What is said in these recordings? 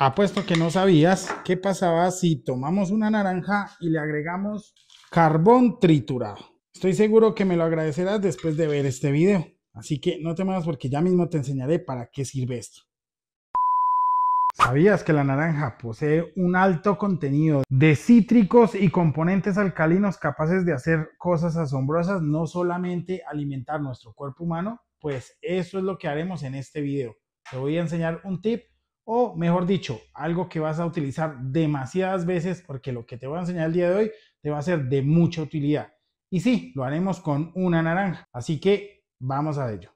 Apuesto que no sabías qué pasaba si tomamos una naranja y le agregamos carbón triturado. Estoy seguro que me lo agradecerás después de ver este video. Así que no te muevas porque ya mismo te enseñaré para qué sirve esto. ¿Sabías que la naranja posee un alto contenido de cítricos y componentes alcalinos capaces de hacer cosas asombrosas, no solamente alimentar nuestro cuerpo humano? Pues eso es lo que haremos en este video. Te voy a enseñar un tip o mejor dicho, algo que vas a utilizar demasiadas veces porque lo que te voy a enseñar el día de hoy te va a ser de mucha utilidad. Y sí, lo haremos con una naranja, así que vamos a ello.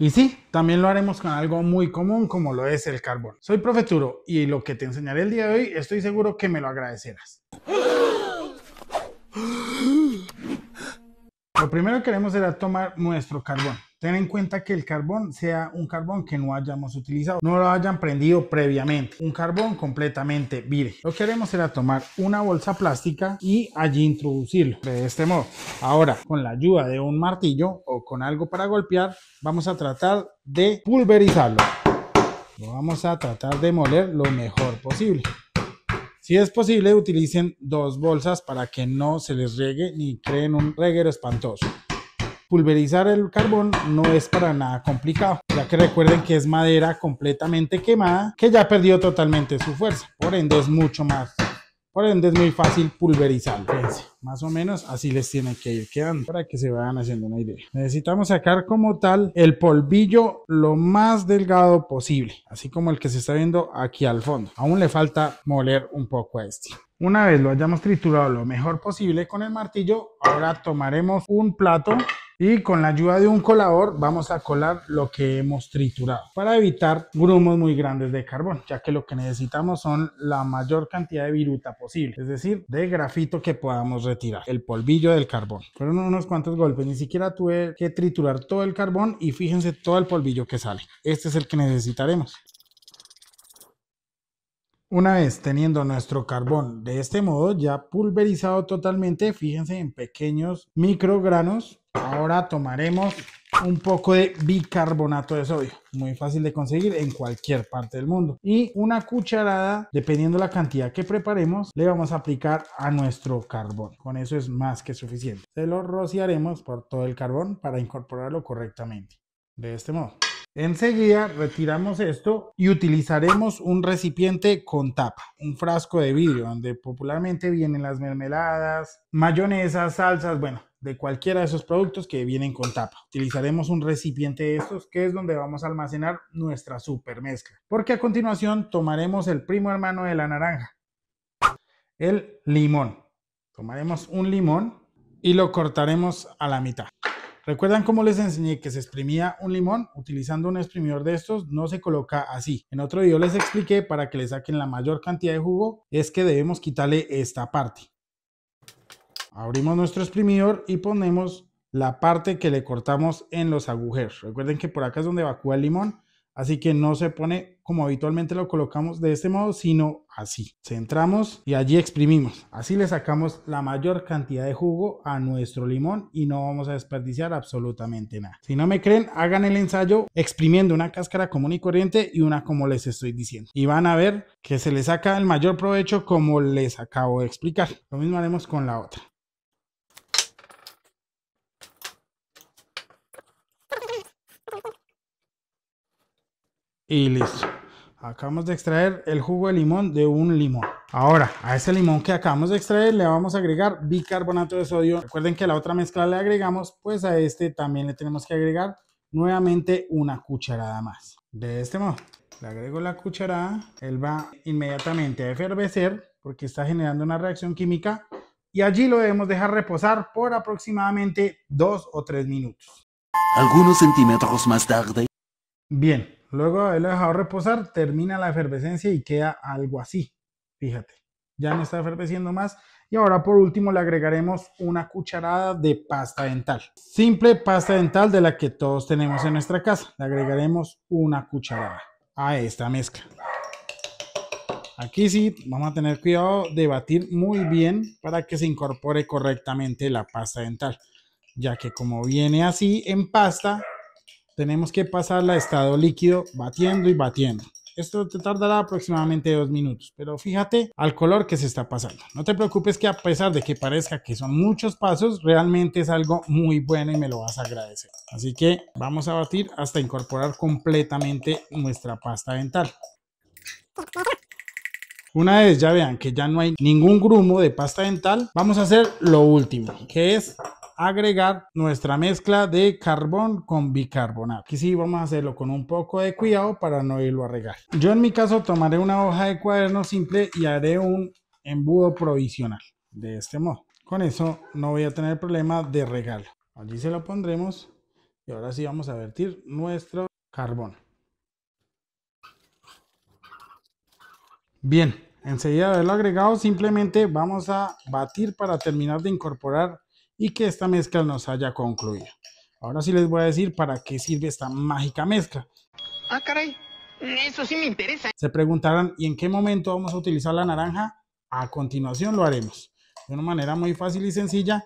Y sí, también lo haremos con algo muy común como lo es el carbón. Soy Profeturo y lo que te enseñaré el día de hoy estoy seguro que me lo agradecerás. Lo primero que queremos será tomar nuestro carbón. Ten en cuenta que el carbón sea un carbón que no hayamos utilizado, no lo hayan prendido previamente, un carbón completamente virgen. Lo que haremos será tomar una bolsa plástica y allí introducirlo de este modo. Ahora, con la ayuda de un martillo o con algo para golpear, vamos a tratar de pulverizarlo. Lo vamos a tratar de moler lo mejor posible. Si es posible, utilicen dos bolsas para que no se les riegue ni creen un reguero espantoso. Pulverizar el carbón no es para nada complicado, ya que recuerden que es madera completamente quemada que ya perdió totalmente su fuerza, por ende es mucho más por ende es muy fácil pulverizarlo, Fíjense, más o menos así les tiene que ir quedando para que se vayan haciendo una idea. Necesitamos sacar como tal el polvillo lo más delgado posible, así como el que se está viendo aquí al fondo. Aún le falta moler un poco a este. Una vez lo hayamos triturado lo mejor posible con el martillo, ahora tomaremos un plato y con la ayuda de un colador vamos a colar lo que hemos triturado para evitar grumos muy grandes de carbón, ya que lo que necesitamos son la mayor cantidad de viruta posible, es decir, de grafito que podamos retirar, el polvillo del carbón. Fueron unos cuantos golpes, ni siquiera tuve que triturar todo el carbón y fíjense todo el polvillo que sale. Este es el que necesitaremos. Una vez teniendo nuestro carbón de este modo ya pulverizado totalmente, fíjense en pequeños microgranos, ahora tomaremos un poco de bicarbonato de sodio, muy fácil de conseguir en cualquier parte del mundo. Y una cucharada, dependiendo la cantidad que preparemos, le vamos a aplicar a nuestro carbón. Con eso es más que suficiente. Se lo rociaremos por todo el carbón para incorporarlo correctamente. De este modo. Enseguida retiramos esto y utilizaremos un recipiente con tapa, un frasco de vidrio donde popularmente vienen las mermeladas, mayonesas, salsas, bueno, de cualquiera de esos productos que vienen con tapa. Utilizaremos un recipiente de estos que es donde vamos a almacenar nuestra super mezcla, porque a continuación tomaremos el primo hermano de la naranja, el limón. Tomaremos un limón y lo cortaremos a la mitad. ¿Recuerdan cómo les enseñé que se exprimía un limón? Utilizando un exprimidor de estos no se coloca así. En otro video les expliqué para que le saquen la mayor cantidad de jugo es que debemos quitarle esta parte. Abrimos nuestro exprimidor y ponemos la parte que le cortamos en los agujeros. Recuerden que por acá es donde evacúa el limón Así que no se pone como habitualmente lo colocamos de este modo, sino así. Centramos y allí exprimimos. Así le sacamos la mayor cantidad de jugo a nuestro limón y no vamos a desperdiciar absolutamente nada. Si no me creen, hagan el ensayo exprimiendo una cáscara común y corriente y una como les estoy diciendo. Y van a ver que se le saca el mayor provecho como les acabo de explicar. Lo mismo haremos con la otra. y listo. Acabamos de extraer el jugo de limón de un limón. Ahora, a ese limón que acabamos de extraer le vamos a agregar bicarbonato de sodio. Recuerden que a la otra mezcla le agregamos, pues a este también le tenemos que agregar nuevamente una cucharada más. De este modo, le agrego la cucharada, él va inmediatamente a efervecer porque está generando una reacción química y allí lo debemos dejar reposar por aproximadamente dos o tres minutos. Algunos centímetros más tarde. Bien, Luego de haberlo dejado reposar, termina la efervescencia y queda algo así. Fíjate, ya no está efervesciendo más. Y ahora por último le agregaremos una cucharada de pasta dental. Simple pasta dental de la que todos tenemos en nuestra casa. Le agregaremos una cucharada a esta mezcla. Aquí sí vamos a tener cuidado de batir muy bien para que se incorpore correctamente la pasta dental. Ya que como viene así en pasta, tenemos que pasarla a estado líquido batiendo y batiendo. Esto te tardará aproximadamente dos minutos, pero fíjate al color que se está pasando. No te preocupes que a pesar de que parezca que son muchos pasos, realmente es algo muy bueno y me lo vas a agradecer. Así que vamos a batir hasta incorporar completamente nuestra pasta dental. Una vez ya vean que ya no hay ningún grumo de pasta dental, vamos a hacer lo último, que es agregar nuestra mezcla de carbón con bicarbonato. Aquí sí vamos a hacerlo con un poco de cuidado para no irlo a regar. Yo en mi caso tomaré una hoja de cuaderno simple y haré un embudo provisional de este modo. Con eso no voy a tener problema de regalo. Allí se lo pondremos y ahora sí vamos a vertir nuestro carbón. Bien, enseguida haberlo agregado simplemente vamos a batir para terminar de incorporar y que esta mezcla nos haya concluido. Ahora sí les voy a decir para qué sirve esta mágica mezcla. Ah, caray, eso sí me interesa. Se preguntarán, ¿y en qué momento vamos a utilizar la naranja? A continuación lo haremos. De una manera muy fácil y sencilla,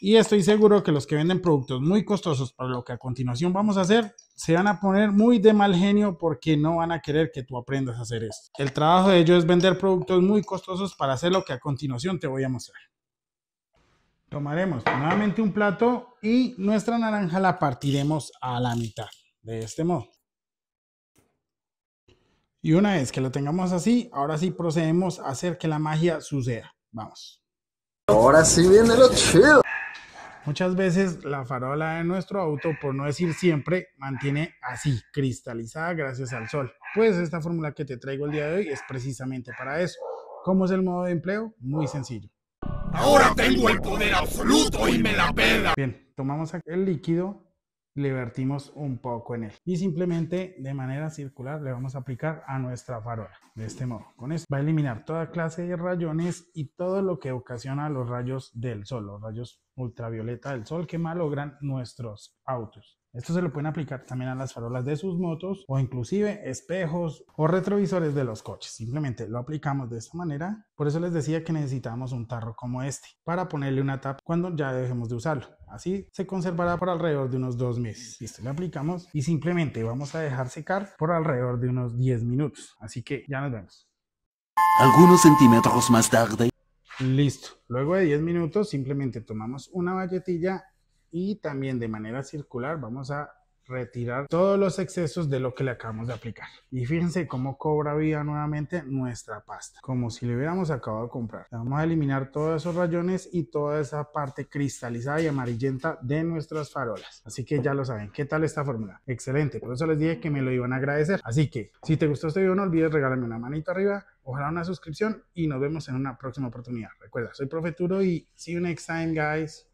y estoy seguro que los que venden productos muy costosos para lo que a continuación vamos a hacer, se van a poner muy de mal genio porque no van a querer que tú aprendas a hacer esto. El trabajo de ellos es vender productos muy costosos para hacer lo que a continuación te voy a mostrar. Tomaremos nuevamente un plato y nuestra naranja la partiremos a la mitad, de este modo. Y una vez que lo tengamos así, ahora sí procedemos a hacer que la magia suceda. Vamos. Ahora sí viene lo chido. Muchas veces la farola de nuestro auto, por no decir siempre, mantiene así, cristalizada gracias al sol. Pues esta fórmula que te traigo el día de hoy es precisamente para eso. ¿Cómo es el modo de empleo? Muy sencillo. Ahora tengo el poder absoluto y me la pela. Bien, tomamos el líquido le vertimos un poco en él y simplemente de manera circular le vamos a aplicar a nuestra farola de este modo con esto va a eliminar toda clase de rayones y todo lo que ocasiona los rayos del sol los rayos ultravioleta del sol que malogran nuestros autos esto se lo pueden aplicar también a las farolas de sus motos o inclusive espejos o retrovisores de los coches. Simplemente lo aplicamos de esta manera. Por eso les decía que necesitamos un tarro como este para ponerle una tapa cuando ya dejemos de usarlo. Así se conservará por alrededor de unos dos meses. Listo, lo aplicamos y simplemente vamos a dejar secar por alrededor de unos 10 minutos. Así que ya nos vemos. Algunos centímetros más tarde. Listo. Luego de 10 minutos simplemente tomamos una valletilla y también de manera circular vamos a retirar todos los excesos de lo que le acabamos de aplicar. Y fíjense cómo cobra vida nuevamente nuestra pasta, como si le hubiéramos acabado de comprar. Vamos a eliminar todos esos rayones y toda esa parte cristalizada y amarillenta de nuestras farolas. Así que ya lo saben, ¿qué tal esta fórmula? Excelente, por eso les dije que me lo iban a agradecer. Así que, si te gustó este video, no olvides regalarme una manito arriba, ojalá una suscripción y nos vemos en una próxima oportunidad. Recuerda, soy Profeturo y see you next time, guys.